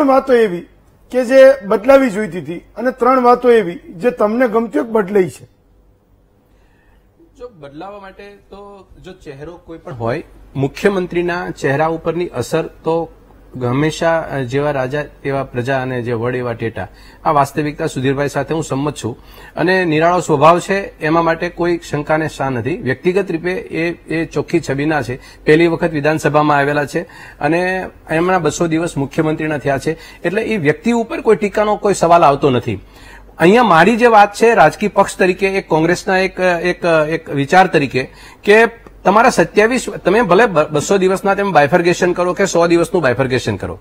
ત્રણ વાતો એવી કે જે બદલાવી જોઈતી હતી અને ત્રણ વાતો એવી જે તમને ગમતી બદલાઈ છે જો બદલાવા માટે તો જો ચહેરો કોઈ પણ હોય મુખ્યમંત્રીના ચહેરા ઉપરની અસર તો હંમેશા જેવા રાજા તેવા પ્રજા અને જે વડ એવા ટેટા આ વાસ્તવિકતા સુધીરભાઈ સાથે હું સંમત છું અને નિરાળો સ્વભાવ છે એમાં માટે કોઈ શંકાને શા નથી વ્યક્તિગત રૂપે એ એ ચોખ્ખી છબીના છે પહેલી વખત વિધાનસભામાં આવેલા છે અને એમના બસો દિવસ મુખ્યમંત્રીના થયા છે એટલે એ વ્યક્તિ ઉપર કોઈ ટીકાનો કોઈ સવાલ આવતો નથી અહીંયા મારી જે વાત છે રાજકીય પક્ષ તરીકે એક કોંગ્રેસના એક એક વિચાર તરીકે કે તમારા સત્યાવીસ તમે ભલે બસો દિવસના તમે બાયફર્ગેશન કરો કે સો દિવસનું બાયફર્ગેશન કરો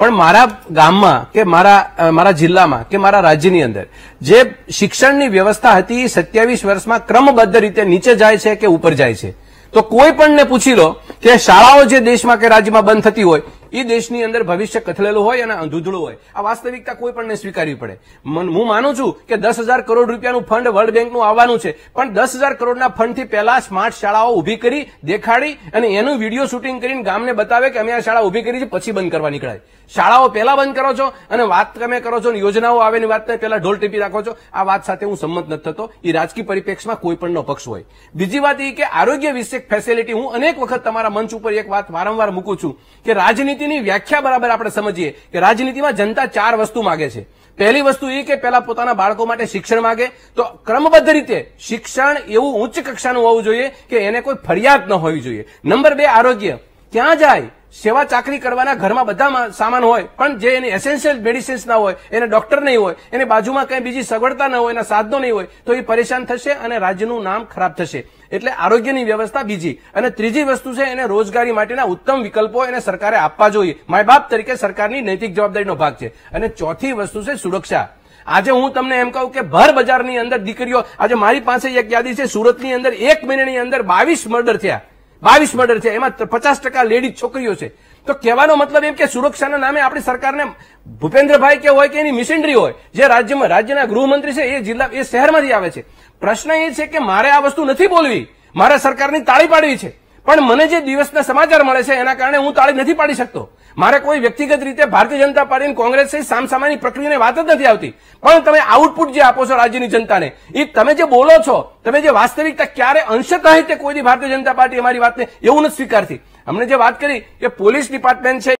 પણ મારા ગામમાં કે મારા મારા જિલ્લામાં કે મારા રાજ્યની અંદર જે શિક્ષણની વ્યવસ્થા હતી એ સત્યાવીસ વર્ષમાં ક્રમબદ્ધ રીતે નીચે જાય છે કે ઉપર જાય છે તો કોઈ પણને પૂછી લો કે શાળાઓ જે દેશમાં કે રાજ્યમાં બંધ થતી હોય એ દેશની અંદર ભવિષ્ય કથળેલું હોય અને અંધુધળું હોય આ વાસ્તવિકતા કોઈ પણ સ્વીકારવી પડે હું માનું છું કે દસ કરોડ રૂપિયાનું ફંડ વર્લ્ડ બેંકનું આવવાનું છે પણ દસ કરોડના ફંડથી પહેલા સ્માર્ટ શાળાઓ ઉભી કરી દેખાડી અને એનું વિડીયો શૂટિંગ કરીને ગામને બતાવે કે અમે આ શાળા ઉભી કરી છે પછી બંધ કરવા નીકળાય શાળાઓ પહેલા બંધ કરો છો અને વાત તમે કરો છો યોજનાઓ આવે વાત વાતને પહેલા ઢોલ ટીપી રાખો છો આ વાત સાથે હું સંમત નથી થતો એ રાજકીય પરિપ્રેક્ષમાં કોઈ પણ પક્ષ હોય બીજી વાત એ કે આરોગ્ય વિષયક ફેસિલિટી હું અનેક વખત તમારા મંચ ઉપર એક વાત વારંવાર મૂકું છું કે રાજનીતિ રાજનીતિની વ્યાખ્યા બરાબર આપણે સમજીએ કે રાજનીતિમાં જનતા ચાર વસ્તુ માગે છે પહેલી વસ્તુ એ કે પહેલા પોતાના બાળકો માટે શિક્ષણ માગે તો ક્રમબદ્ધ રીતે શિક્ષણ એવું ઉચ્ચ કક્ષાનું હોવું જોઈએ કે એને કોઈ ફરિયાદ ન હોવી જોઈએ નંબર બે આરોગ્ય ક્યાં જાય સેવા ચાકરી કરવાના ઘરમાં બધા સામાન હોય પણ જે એની એસેન્શિયલ મેડિસિન્સ ના હોય એને ડોક્ટર નહીં હોય એને બાજુમાં કંઈ બીજી સગવડતા ન હોય એના સાધનો નહીં હોય તો એ પરેશાન થશે અને રાજ્યનું નામ ખરાબ થશે એટલે આરોગ્યની વ્યવસ્થા બીજી અને ત્રીજી વસ્તુ છે એને રોજગારી માટેના ઉત્તમ વિકલ્પો એને સરકારે આપવા જોઈએ માય બાપ તરીકે સરકારની નૈતિક જવાબદારીનો ભાગ છે અને ચોથી વસ્તુ છે સુરક્ષા આજે હું તમને એમ કહું કે ભર બજારની અંદર દીકરીઓ આજે મારી પાસે એક યાદી છે સુરતની અંદર એક મહિનાની અંદર બાવીસ મર્ડર થયા બાવીસ મર્ડર છે એમાં પચાસ ટકા લેડીઝ છોકરીઓ છે તો કહેવાનો મતલબ એમ કે સુરક્ષાના નામે આપણી સરકારને ભૂપેન્દ્રભાઈ કે હોય કે એની મિશનરી હોય જે રાજ્યમાં રાજ્યના ગૃહમંત્રી છે એ જિલ્લા એ શહેરમાંથી આવે છે પ્રશ્ન એ છે કે મારે આ વસ્તુ નથી બોલવી મારે સરકારની તાળી પાડવી છે પણ મને જે દિવસના સમાચાર મળે છે એના કારણે હું તાળી નથી પાડી શકતો મારે કોઈ વ્યક્તિગત રીતે ભારતીય જનતા પાર્ટી કોંગ્રેસ સામસામાની પ્રક્રિયાની વાત જ નથી આવતી પણ તમે આઉટપુટ જે આપો છો રાજ્યની જનતાને એ તમે જે બોલો છો તમે જે વાસ્તવિકતા ક્યારે અંશતઃ તે કોઈ ભારતીય જનતા પાર્ટી અમારી વાતને એવું નથી સ્વીકારતી અમને જે વાત કરી કે પોલીસ ડિપાર્ટમેન્ટ છે